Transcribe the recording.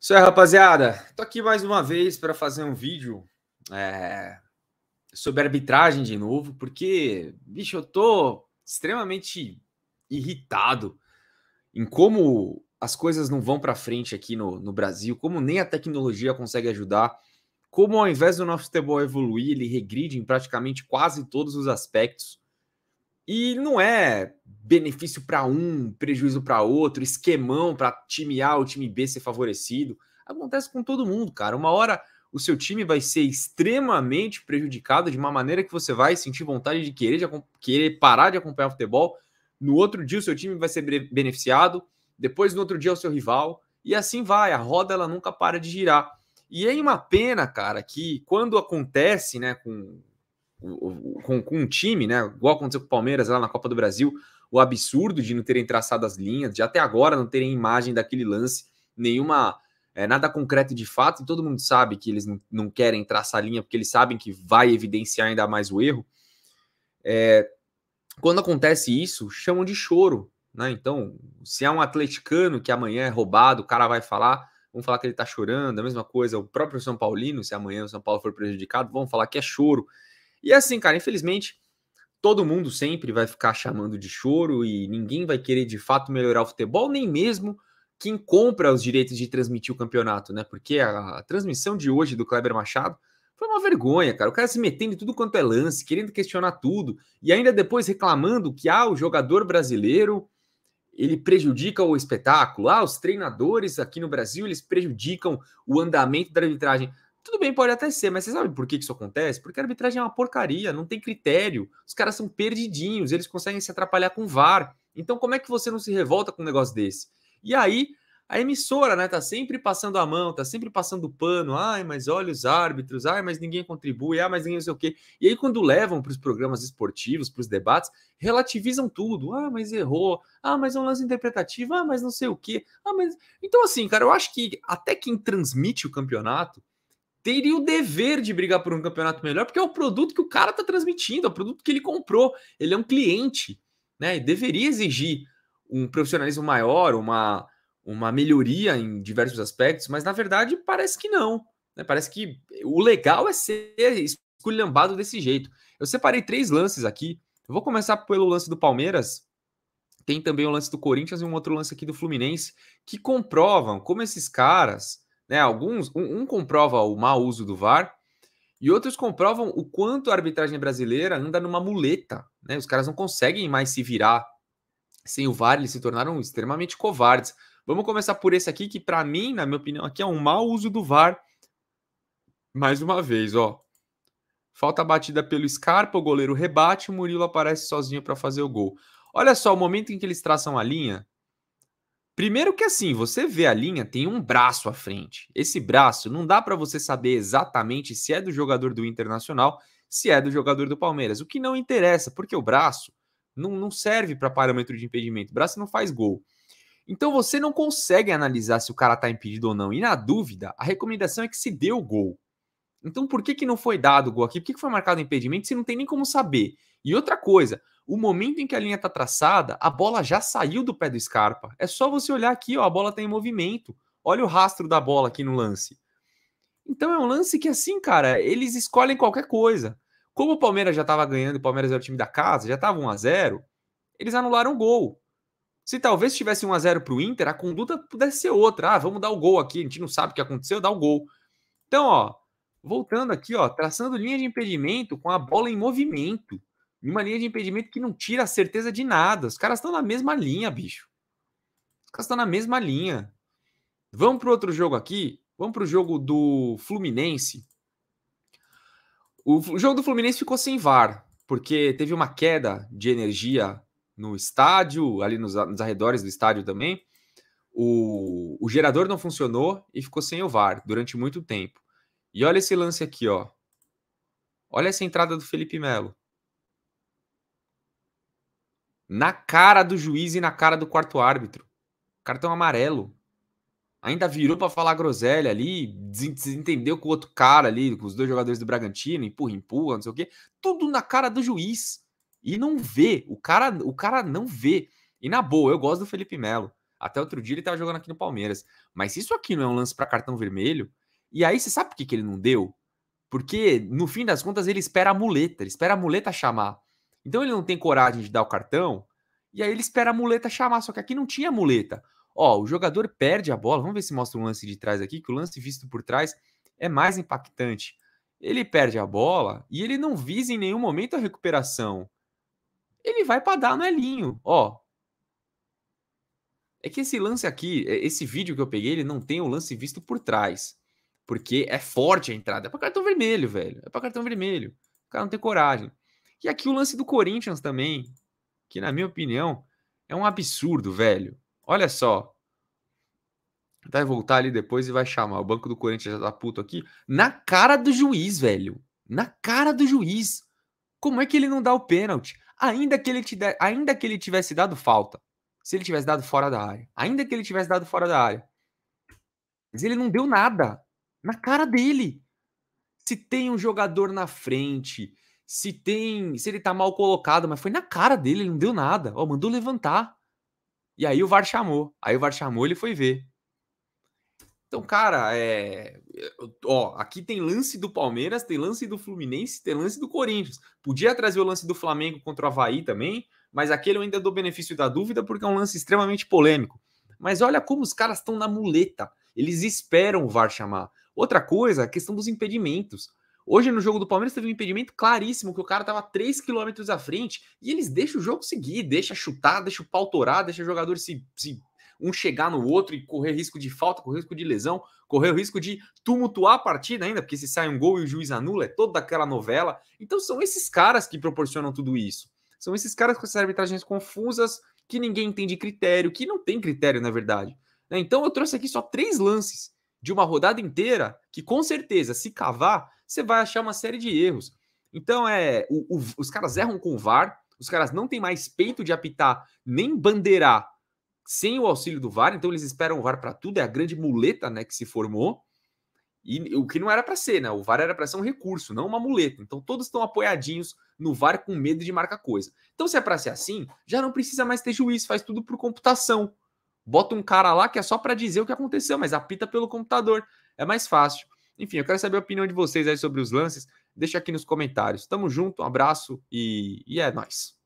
Isso aí, rapaziada. Tô aqui mais uma vez para fazer um vídeo é, sobre arbitragem de novo, porque, bicho, eu tô extremamente irritado em como as coisas não vão para frente aqui no, no Brasil, como nem a tecnologia consegue ajudar, como ao invés do nosso futebol evoluir, ele regride em praticamente quase todos os aspectos. E não é benefício para um, prejuízo para outro, esquemão para time A ou time B ser favorecido. Acontece com todo mundo, cara. Uma hora o seu time vai ser extremamente prejudicado de uma maneira que você vai sentir vontade de querer, de querer parar de acompanhar o futebol. No outro dia, o seu time vai ser beneficiado. Depois, no outro dia, é o seu rival. E assim vai. A roda ela nunca para de girar. E é uma pena, cara, que quando acontece, né, com com, com um time, né? Igual aconteceu com o Palmeiras lá na Copa do Brasil, o absurdo de não terem traçado as linhas, de até agora não terem imagem daquele lance, nenhuma. É, nada concreto de fato, e todo mundo sabe que eles não, querem traçar linha, porque eles sabem que vai evidenciar ainda mais o erro. É, quando acontece isso, chamam de choro. Né? Então, se é um atleticano que amanhã é roubado, o cara vai falar, vão falar que ele está chorando, a mesma coisa, o próprio São Paulino, se amanhã o São Paulo for prejudicado, vão falar que é choro. E é assim, cara, infelizmente, todo mundo sempre vai ficar chamando de choro e ninguém vai querer de fato melhorar o futebol, nem mesmo quem compra os direitos de transmitir o campeonato, né? Porque a, a transmissão de hoje do Kleber Machado foi uma vergonha, cara. O cara se metendo em tudo quanto é lance, querendo questionar tudo e ainda depois reclamando que ah, o jogador brasileiro ele prejudica o espetáculo, ah, os treinadores aqui no Brasil eles prejudicam o andamento da arbitragem. Tudo bem, pode até ser, mas você sabe por que isso acontece? Porque a arbitragem é uma porcaria, não tem critério, os caras são perdidinhos, eles conseguem se atrapalhar com VAR. Então, como é que você não se revolta com um negócio desse? E aí, a emissora, né, tá sempre passando a mão, tá sempre passando o pano, ai, mas olha os árbitros, ai, mas ninguém contribui, ai, mas ninguém não sei o quê. E aí, quando levam para os programas esportivos, para os debates, relativizam tudo. Ah, mas errou, ah, mas é um lance interpretativo, ah, mas não sei o quê. Ah, mas. Então, assim, cara, eu acho que até quem transmite o campeonato teria o dever de brigar por um campeonato melhor, porque é o produto que o cara está transmitindo, é o produto que ele comprou, ele é um cliente, né? E deveria exigir um profissionalismo maior, uma, uma melhoria em diversos aspectos, mas na verdade parece que não. Né? Parece que o legal é ser esculhambado desse jeito. Eu separei três lances aqui. Eu vou começar pelo lance do Palmeiras. Tem também o lance do Corinthians e um outro lance aqui do Fluminense que comprovam como esses caras né? Alguns, um, um comprova o mau uso do VAR e outros comprovam o quanto a arbitragem brasileira anda numa muleta. Né? Os caras não conseguem mais se virar sem o VAR, eles se tornaram extremamente covardes. Vamos começar por esse aqui, que para mim, na minha opinião, aqui é um mau uso do VAR. Mais uma vez, ó. Falta batida pelo Scarpa, o goleiro rebate, o Murilo aparece sozinho para fazer o gol. Olha só, o momento em que eles traçam a linha, Primeiro que assim, você vê a linha, tem um braço à frente. Esse braço não dá para você saber exatamente se é do jogador do Internacional, se é do jogador do Palmeiras. O que não interessa, porque o braço não, não serve para parâmetro de impedimento. O braço não faz gol. Então você não consegue analisar se o cara está impedido ou não. E na dúvida, a recomendação é que se dê o gol. Então por que, que não foi dado o gol aqui? Por que, que foi marcado impedimento se não tem nem como saber? E outra coisa, o momento em que a linha está traçada, a bola já saiu do pé do Scarpa. É só você olhar aqui, ó, a bola está em movimento. Olha o rastro da bola aqui no lance. Então é um lance que, assim, cara, eles escolhem qualquer coisa. Como o Palmeiras já estava ganhando, o Palmeiras era é o time da casa, já estava 1 a 0 eles anularam o gol. Se talvez tivesse 1 a 0 para o Inter, a conduta pudesse ser outra. Ah, vamos dar o gol aqui, a gente não sabe o que aconteceu, dá o gol. Então, ó, voltando aqui, ó, traçando linha de impedimento com a bola em movimento. Uma linha de impedimento que não tira a certeza de nada. Os caras estão na mesma linha, bicho. Os caras estão na mesma linha. Vamos para outro jogo aqui. Vamos para o jogo do Fluminense. O jogo do Fluminense ficou sem VAR, porque teve uma queda de energia no estádio, ali nos, nos arredores do estádio também. O, o, gerador não funcionou e ficou sem o VAR durante muito tempo. E olha esse lance aqui, ó. Olha essa entrada do Felipe Melo. Na cara do juiz e na cara do quarto árbitro. Cartão amarelo. Ainda virou para falar groselha ali, desentendeu com o outro cara ali, com os dois jogadores do Bragantino, empurra, empurra, não sei o quê. Tudo na cara do juiz. E não vê. O cara, o cara não vê. E na boa, eu gosto do Felipe Melo. Até outro dia ele tava jogando aqui no Palmeiras. Mas isso aqui não é um lance para cartão vermelho. E aí você sabe por que, que ele não deu? Porque no fim das contas ele espera a muleta, ele espera a muleta chamar. Então ele não tem coragem de dar o cartão, e aí ele espera a muleta chamar, só que aqui não tinha muleta. Ó, o jogador perde a bola, vamos ver se mostra um lance de trás aqui, que o lance visto por trás é mais impactante. Ele perde a bola e ele não visa em nenhum momento a recuperação. Ele vai para dar no Elinho, ó. É que esse lance aqui, é, esse vídeo que eu peguei, ele não tem o lance visto por trás. Porque é forte a entrada. É para cartão vermelho, velho. É para cartão vermelho. O cara não tem coragem. E aqui o lance do Corinthians também, que na minha opinião é um absurdo, velho. Olha só. Vai voltar ali depois e vai chamar. O banco do Corinthians já tá puto aqui. Na cara do juiz, velho. Na cara do juiz. Como é que ele não dá o pênalti? Ainda que ele, te de... ainda que ele tivesse dado falta. Se ele tivesse dado fora da área. Ainda que ele tivesse dado fora da área. Mas ele não deu nada. Na cara dele. Se tem um jogador na frente, se tem, se ele tá mal colocado, mas foi na cara dele, ele não deu nada. Ó, mandou levantar. E aí o VAR chamou. Aí o VAR chamou, ele foi ver. Então, cara, é, ó, aqui tem lance do Palmeiras, tem lance do Fluminense, tem lance do Corinthians. Podia trazer o lance do Flamengo contra o Havaí também, mas aquele eu ainda dou benefício da dúvida porque é um lance extremamente polêmico. Mas olha como os caras estão na muleta. Eles esperam o VAR chamar. Outra coisa, a questão dos impedimentos. Hoje no jogo do Palmeiras teve um impedimento claríssimo que o cara estava 3 km à frente e eles deixam o jogo seguir, deixa chutar, deixa o pau torar, deixa o jogador se, se um chegar no outro e correr risco de falta, correr risco de lesão, correr o risco de tumultuar a partida ainda, porque se sai um gol e o juiz anula, é toda aquela novela. Então são esses caras que proporcionam tudo isso. São esses caras com essas arbitragens confusas, que ninguém entende critério, que não tem critério, na verdade. Né? Então eu trouxe aqui só três lances de uma rodada inteira que, com certeza, se cavar, você vai achar uma série de erros. Então, é o, o, os caras erram com o VAR, os caras não têm mais peito de apitar nem bandeirar sem o auxílio do VAR, então eles esperam o VAR para tudo, é a grande muleta né, que se formou. E o que não era para ser, né? O VAR era para ser um recurso, não uma muleta. Então todos estão apoiadinhos no VAR com medo de marcar coisa. Então se é para ser assim, já não precisa mais ter juiz, faz tudo por computação. Bota um cara lá que é só para dizer o que aconteceu, mas apita pelo computador. É mais fácil. Enfim, eu quero saber a opinião de vocês aí sobre os lances. Deixa aqui nos comentários. Tamo junto, um abraço e, e é nóis.